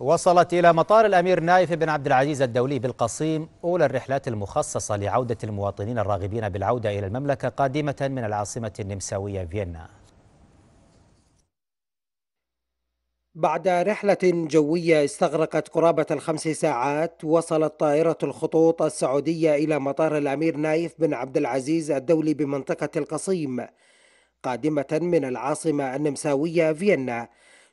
وصلت إلى مطار الأمير نايف بن عبد العزيز الدولي بالقصيم أولى الرحلات المخصصة لعودة المواطنين الراغبين بالعودة إلى المملكة قادمة من العاصمة النمساوية فيينا بعد رحلة جوية استغرقت قرابة الخمس ساعات وصلت طائرة الخطوط السعودية إلى مطار الأمير نايف بن عبد العزيز الدولي بمنطقة القصيم قادمة من العاصمة النمساوية فيينا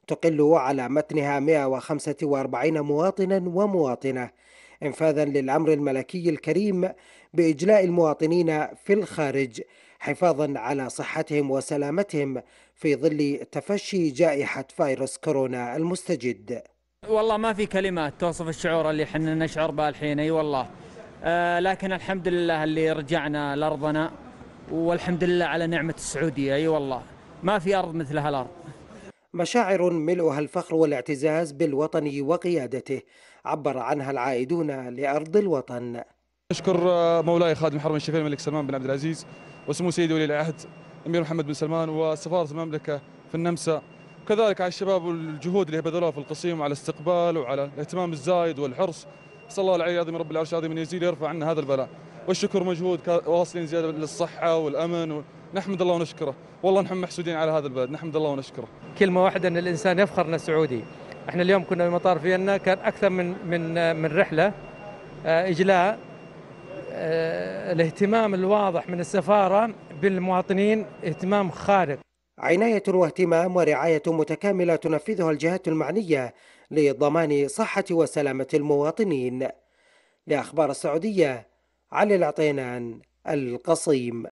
تقل على متنها 145 مواطنا ومواطنة انفاذا للامر الملكي الكريم باجلاء المواطنين في الخارج حفاظا على صحتهم وسلامتهم في ظل تفشي جائحه فيروس كورونا المستجد. والله ما في كلمات توصف الشعور اللي احنا نشعر به الحين اي والله. آه لكن الحمد لله اللي رجعنا لارضنا والحمد لله على نعمه السعوديه اي والله. ما في ارض مثل هالارض. مشاعر ملؤها الفخر والاعتزاز بالوطن وقيادته عبر عنها العائدون لأرض الوطن أشكر مولاي خادم الحرمين الشريفين الملك سلمان بن عبد العزيز وسمو سيدي ولي العهد الامير محمد بن سلمان وسفارة المملكة في النمسا كذلك على الشباب والجهود اللي بذلوها في القصيم وعلى الاستقبال وعلى الاهتمام الزايد والحرص صلى الله العلي العظيم رب العرش العظيم ان يزيد يرفع عنا هذا البلاء والشكر مجهود واصلين زياده للصحه والامن نحمد الله ونشكره والله نحن محسودين على هذا البلد نحمد الله ونشكره كلمه واحده ان الانسان يفخر انه سعودي احنا اليوم كنا في مطار فيينا كان اكثر من من من رحله آه، اجلاء آه، الاهتمام الواضح من السفاره بالمواطنين اهتمام خارق عناية واهتمام ورعاية متكاملة تنفذها الجهات المعنية لضمان صحة وسلامة المواطنين لأخبار السعودية علي العطينان القصيم